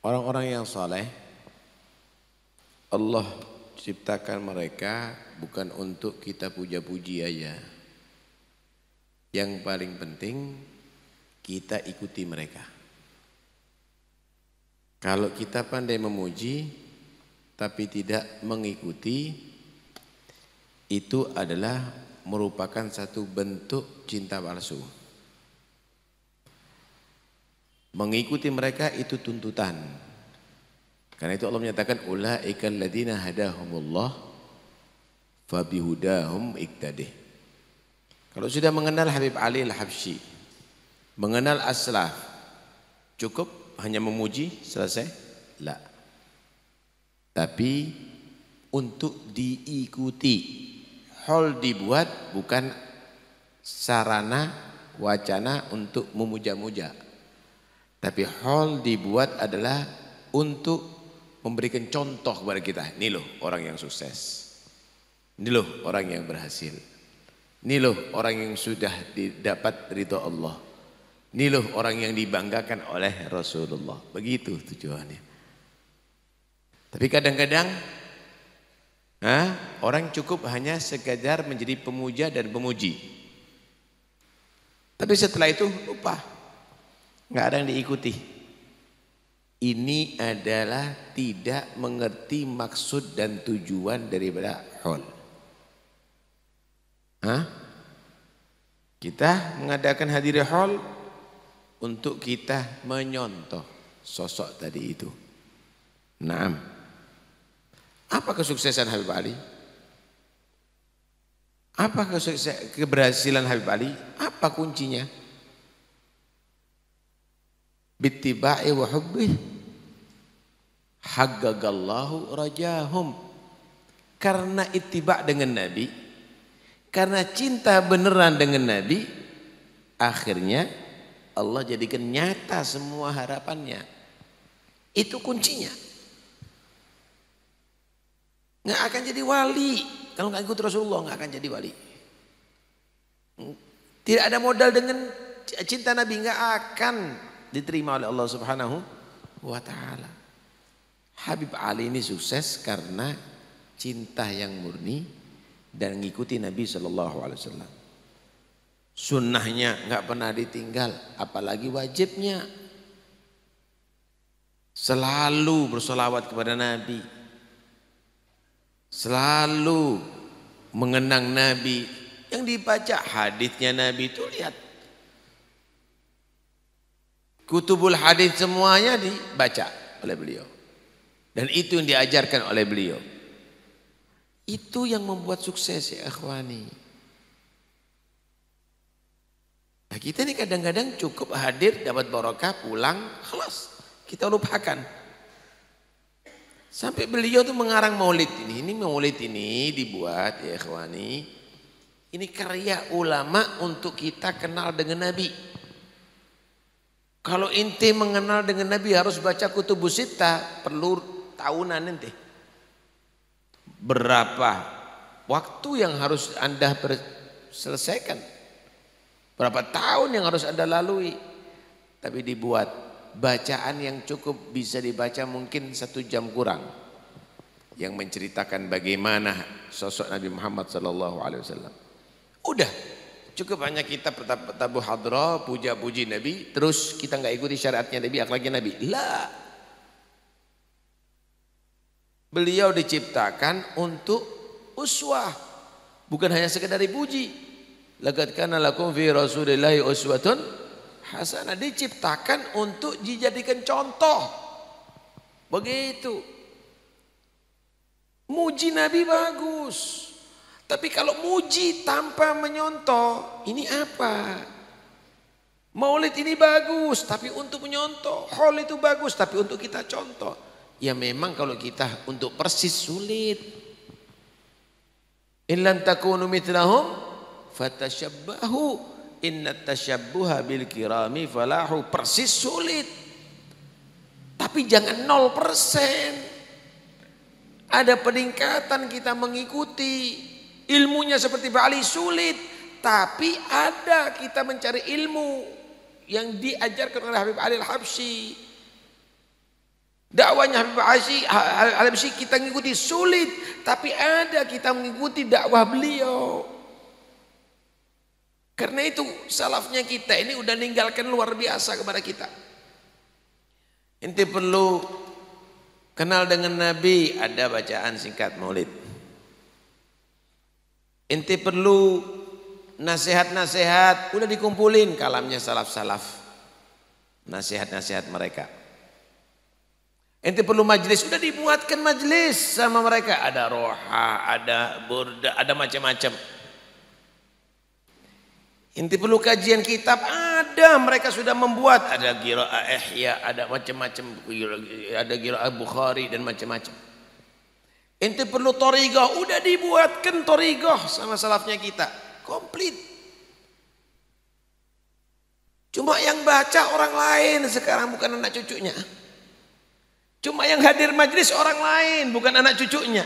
Orang-orang yang soleh, Allah ciptakan mereka bukan untuk kita puja-puji aja. Yang paling penting kita ikuti mereka. Kalau kita pandai memuji tapi tidak mengikuti itu adalah merupakan satu bentuk cinta palsu. Mengikuti mereka itu tuntutan. Karena itu Allah menyatakan ulaikal ladina hadahumullah fabihudahum iktadih. Kalau sudah mengenal Habib Ali Al-Habsyi, mengenal Aslaf, cukup hanya memuji selesai? La. Tapi untuk diikuti. Hall dibuat bukan sarana wacana untuk memuja-muja. Tapi hall dibuat adalah untuk memberikan contoh kepada kita. Ini loh orang yang sukses. Ini loh orang yang berhasil. Ini loh orang yang sudah didapat ridho Allah. Ini loh orang yang dibanggakan oleh Rasulullah. Begitu tujuannya. Tapi kadang-kadang orang cukup hanya sekadar menjadi pemuja dan pemuji. Tapi setelah itu lupa nggak ada yang diikuti. Ini adalah tidak mengerti maksud dan tujuan dari haul. Hah? Kita mengadakan hadirin haul untuk kita menyontoh sosok tadi itu. Naam. Apa kesuksesan Habib Ali? Apa kesuksesan keberhasilan Habib Ali? Apa kuncinya? bittiba'i wa hubbih haggagallahu rajahum karena ittiba dengan nabi karena cinta beneran dengan nabi akhirnya Allah jadikan nyata semua harapannya itu kuncinya nggak akan jadi wali kalau nggak ikut Rasulullah nggak akan jadi wali tidak ada modal dengan cinta Nabi nggak akan diterima oleh Allah Subhanahu wa taala. Habib Ali ini sukses karena cinta yang murni dan ngikuti Nabi Shallallahu alaihi wasallam. Sunnahnya nggak pernah ditinggal, apalagi wajibnya. Selalu bersolawat kepada Nabi. Selalu mengenang Nabi. Yang dibaca hadisnya Nabi itu lihat Kutubul hadis semuanya dibaca oleh beliau. Dan itu yang diajarkan oleh beliau. Itu yang membuat sukses ya akhwani. Nah, kita ini kadang-kadang cukup hadir dapat barokah pulang kelas kita lupakan. Sampai beliau tuh mengarang maulid ini, ini maulid ini dibuat ya akhwani. Ini karya ulama untuk kita kenal dengan Nabi. Kalau inti mengenal dengan Nabi harus baca Kutubusita, sita, perlu tahunan nanti. Berapa waktu yang harus Anda selesaikan? Berapa tahun yang harus Anda lalui? Tapi dibuat bacaan yang cukup bisa dibaca mungkin satu jam kurang yang menceritakan bagaimana sosok Nabi Muhammad SAW. Udah Cukup hanya kita tabu hadroh, puja-puji Nabi, terus kita nggak ikuti syariatnya Nabi, akhlaknya Nabi. Lah. Beliau diciptakan untuk uswah, bukan hanya sekedar puji. Laqad kana lakum fi Rasulillahi uswatun hasanah diciptakan untuk dijadikan contoh. Begitu. Muji Nabi bagus. Tapi kalau muji tanpa menyontoh, ini apa? Maulid ini bagus, tapi untuk menyontoh. Hol itu bagus, tapi untuk kita contoh. Ya memang kalau kita untuk persis sulit. Illan takunu mitlahum fatashabbahu. Inna tashabbuha bil kirami falahu. Persis sulit. Tapi jangan 0%. Ada peningkatan kita mengikuti. Ilmunya seperti bali sulit, tapi ada kita mencari ilmu yang diajarkan oleh Habib Ali Al-Habsyi. Dakwahnya Habib Ali Al-Habsyi kita mengikuti sulit, tapi ada kita mengikuti dakwah beliau. Karena itu salafnya kita ini udah ninggalkan luar biasa kepada kita. Inti perlu kenal dengan Nabi, ada bacaan singkat maulid. Inti perlu nasihat-nasihat udah dikumpulin kalamnya salaf-salaf. Nasihat-nasihat mereka. Inti perlu majelis, sudah dibuatkan majelis sama mereka. Ada roha, ada burda, ada macam-macam. Inti perlu kajian kitab, ada mereka sudah membuat. Ada giro ihya, ada macam-macam, ada giro Bukhari dan macam-macam. Ente perlu torigoh, udah dibuatkan torigoh sama salafnya kita. Komplit. Cuma yang baca orang lain sekarang bukan anak cucunya. Cuma yang hadir majelis orang lain bukan anak cucunya.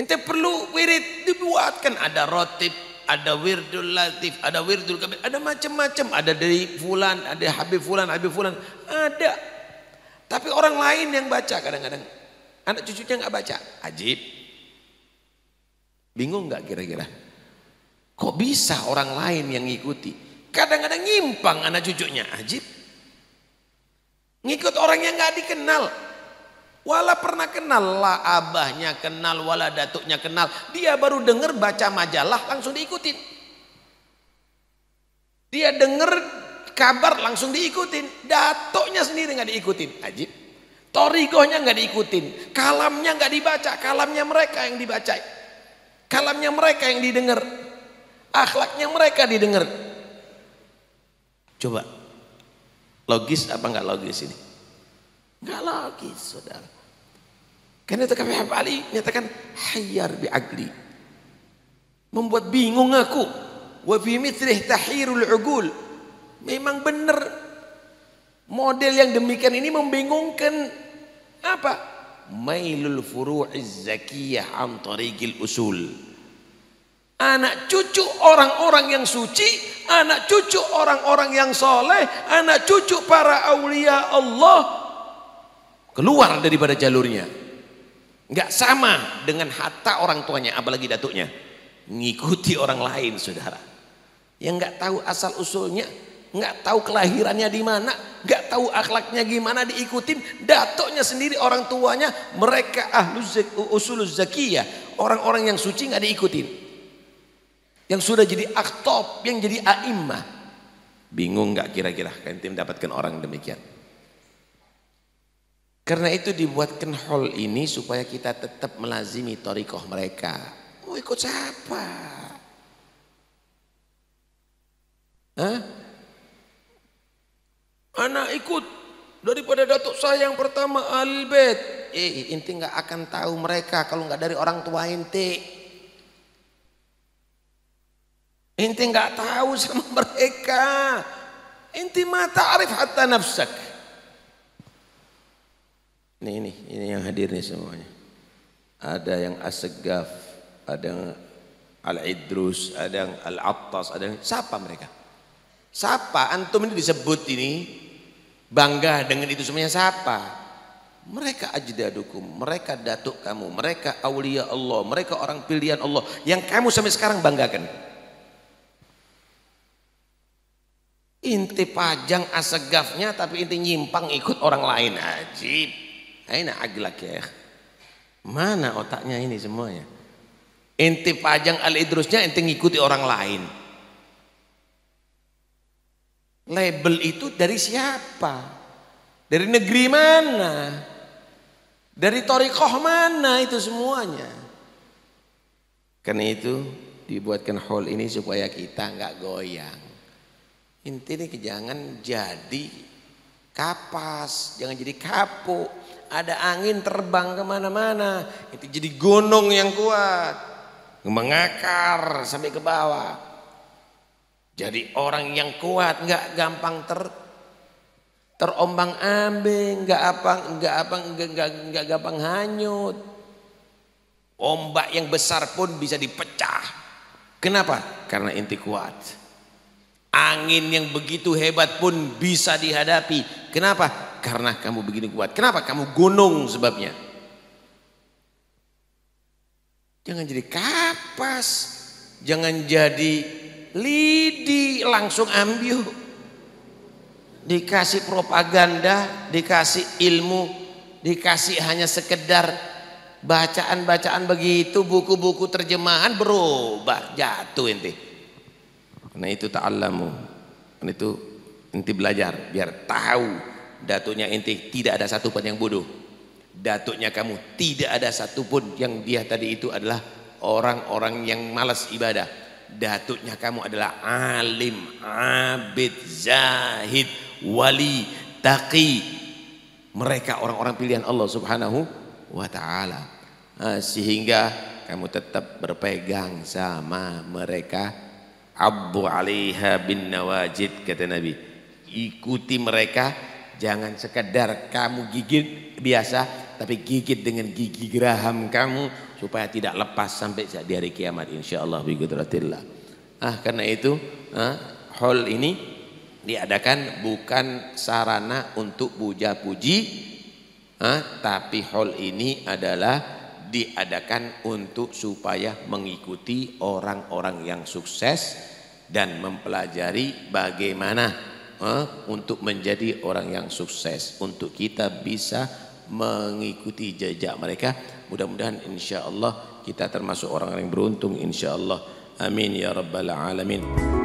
Ente perlu wirid dibuatkan ada rotib, ada wirdul latif, ada wirdul kabir, ada macam-macam, ada dari fulan, ada Habib fulan, Habib fulan, ada. Tapi orang lain yang baca kadang-kadang Anak cucunya nggak baca. Ajib. Bingung nggak kira-kira? Kok bisa orang lain yang ngikuti? Kadang-kadang nyimpang anak cucunya. Ajib. Ngikut orang yang nggak dikenal. Wala pernah kenal lah abahnya kenal, wala datuknya kenal. Dia baru dengar baca majalah langsung diikutin. Dia dengar kabar langsung diikutin. Datuknya sendiri nggak diikutin. Ajib. Torigohnya nggak diikutin, kalamnya nggak dibaca, kalamnya mereka yang dibaca, kalamnya mereka yang didengar, akhlaknya mereka didengar. Coba, logis apa nggak logis ini? Nggak logis, saudara. Karena itu kami Ali nyatakan hayar bi agli. Membuat bingung aku. Wa bi tahirul ugul. Memang benar Model yang demikian ini membingungkan apa? Mailul furu'iz zakiyah an tariqil usul. Anak cucu orang-orang yang suci, anak cucu orang-orang yang soleh, anak cucu para aulia Allah keluar daripada jalurnya. Enggak sama dengan hatta orang tuanya, apalagi datuknya. Ngikuti orang lain, saudara. Yang enggak tahu asal usulnya, nggak tahu kelahirannya di mana, nggak tahu akhlaknya gimana diikutin, datoknya sendiri orang tuanya mereka ahlus usuluz zakiyah, orang-orang yang suci nggak diikutin. Yang sudah jadi aktop yang jadi a'immah. Bingung nggak kira-kira kan tim dapatkan orang demikian. Karena itu dibuatkan hall ini supaya kita tetap melazimi torikoh mereka. oh ikut siapa? ikut daripada datuk saya yang pertama Albert eh inti nggak akan tahu mereka kalau nggak dari orang tua inti inti nggak tahu sama mereka inti mata arif hatta nafsak ini ini ini yang hadir nih semuanya ada yang asegaf ada yang al-idrus ada yang al-attas ada yang siapa mereka siapa antum ini disebut ini bangga dengan itu semuanya siapa? Mereka ajdadukum, mereka datuk kamu, mereka aulia Allah, mereka orang pilihan Allah yang kamu sampai sekarang banggakan. Inti pajang asegafnya tapi inti nyimpang ikut orang lain ajib. Ini aglak ya. Mana otaknya ini semuanya? Inti pajang al-idrusnya inti ngikuti orang lain. Label itu dari siapa? Dari negeri mana? Dari torikoh mana itu semuanya? Karena itu dibuatkan hall ini supaya kita nggak goyang. Intinya jangan jadi kapas, jangan jadi kapuk. Ada angin terbang kemana-mana, itu jadi gunung yang kuat, mengakar sampai ke bawah. Jadi orang yang kuat nggak gampang ter terombang ambing, nggak apa nggak apa nggak gampang hanyut. Ombak yang besar pun bisa dipecah. Kenapa? Karena inti kuat. Angin yang begitu hebat pun bisa dihadapi. Kenapa? Karena kamu begini kuat. Kenapa? Kamu gunung sebabnya. Jangan jadi kapas. Jangan jadi lidi langsung ambil, dikasih propaganda dikasih ilmu dikasih hanya sekedar bacaan-bacaan begitu buku-buku terjemahan berubah jatuh inti karena itu ta'allamu karena itu inti belajar biar tahu datuknya inti tidak ada satupun yang bodoh datuknya kamu tidak ada satupun yang dia tadi itu adalah orang-orang yang malas ibadah datuknya kamu adalah alim, abid, zahid, wali, taqi. Mereka orang-orang pilihan Allah Subhanahu wa taala. sehingga kamu tetap berpegang sama mereka. Abu alaiha bin nawajid kata Nabi. Ikuti mereka jangan sekedar kamu gigit biasa tapi gigit dengan gigi geraham kamu supaya tidak lepas sampai di hari kiamat insyaallah biqudratillah. Ah karena itu ah, hall ini diadakan bukan sarana untuk puja-puji ah, tapi hall ini adalah diadakan untuk supaya mengikuti orang-orang yang sukses dan mempelajari bagaimana ah, untuk menjadi orang yang sukses untuk kita bisa mengikuti jejak mereka. Mudah-mudahan insya Allah kita termasuk orang yang beruntung insya Allah. Amin ya rabbal alamin.